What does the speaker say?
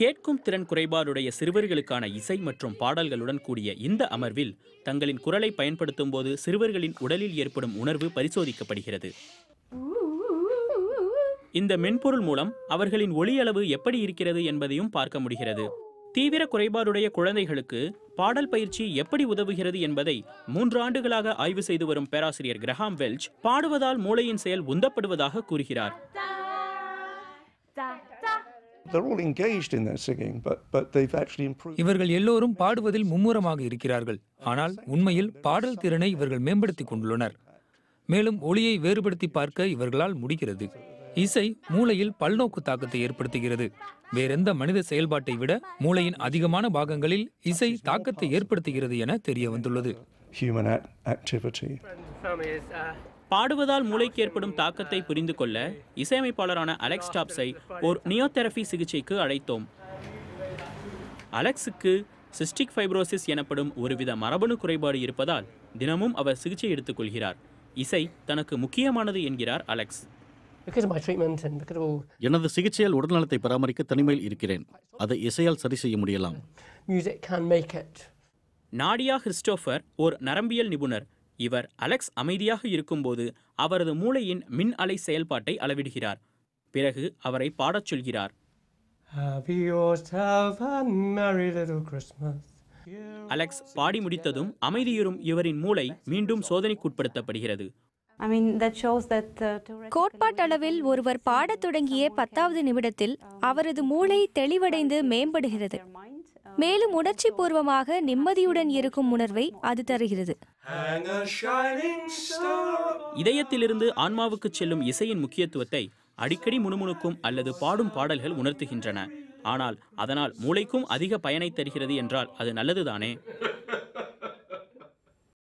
கேட்கும் திறன் குறைபாடுடைய சிறுவர்களுக்கான இசை மற்றும் பாடல்களுடன் கூடிய இந்த அமர்வில் தங்களின் குரலை பயன்படுத்தும் போது சிறுவர்களின் உடலில் ஏற்படும் உணர்வு பரிசோதிக்கப்படுகிறது இந்த மென்பொருள் மூலம் அவர்களின் ஒளி அளவு எப்படி இருக்கிறது என்பதையும் பார்க்க முடிகிறது தீவிர குறைபாடுடைய குழந்தைகளுக்கு பாடல் பயிற்சி எப்படி உதவுகிறது என்பதை மூன்று ஆண்டுகளாக ஆய்வு செய்து வரும் பேராசிரியர் கிரஹாம் வெல்ச் பாடுவதால் மூளையின் செயல் உந்தப்படுவதாக கூறுகிறார் இவர்கள் எல்லோரும் பாடுவதில் மும்முரமாக இருக்கிறார்கள் ஆனால் உண்மையில் பாடல் திறனை இவர்கள் மேம்படுத்திக் கொண்டுள்ளனர் மேலும் ஒளியை வேறுபடுத்தி பார்க்க இவர்களால் முடிகிறது இசை மூளையில் பல்நோக்கு தாக்கத்தை ஏற்படுத்துகிறது வேறெந்த மனித செயல்பாட்டை விட மூளையின் அதிகமான பாகங்களில் இசை தாக்கத்தை ஏற்படுத்துகிறது என தெரிய வந்துள்ளது பாடுவதால் மூளைக்கு ஏற்படும் தாக்கத்தை புரிந்து கொள்ள இசையமைப்பாளரான அலெக்ஸ் டாப்ஸை ஒரு நியோதெரபி சிகிச்சைக்கு அழைத்தோம் அலெக்ஸுக்கு சிஸ்டிக் ஃபைப்ரோசிஸ் எனப்படும் ஒருவித மரபணு குறைபாடு இருப்பதால் தினமும் அவர் சிகிச்சை எடுத்துக்கொள்கிறார் இசை தனக்கு முக்கியமானது என்கிறார் அலெக்ஸ் எனது சிகிச்சையால் உடல்நலத்தை பராமரிக்க தனிமையில் இருக்கிறேன் அதை இசையால் சரி செய்ய முடியலாம் நாடியா கிறிஸ்டோஃபர் ஓர் நரம்பியல் நிபுணர் இவர் அலெக்ஸ் அமைதியாக இருக்கும்போது அவரது மூளையின் மின் அலை செயல்பாட்டை அளவிடுகிறார் பிறகு அவரை பாடச் சொல்கிறார் அலெக்ஸ் பாடி முடித்ததும் அமைதியுறும் இவரின் மூளை மீண்டும் சோதனைக்குட்படுத்தப்படுகிறது uh, கோட்பாட்டளவில் ஒருவர் பாடத் தொடங்கிய பத்தாவது நிமிடத்தில் அவரது மூளை தெளிவடைந்து மேம்படுகிறது மேலும் உணர்ச்சி பூர்வமாக நிம்மதியுடன் இருக்கும் உணர்வை அது தருகிறது இதயத்திலிருந்து ஆன்மாவுக்கு செல்லும் இசையின் முக்கியத்துவத்தை அடிக்கடி முணுமுணுக்கும் அல்லது பாடும் பாடல்கள் உணர்த்துகின்றன ஆனால் அதனால் மூளைக்கும் அதிக பயனை தருகிறது என்றால் அது நல்லதுதானே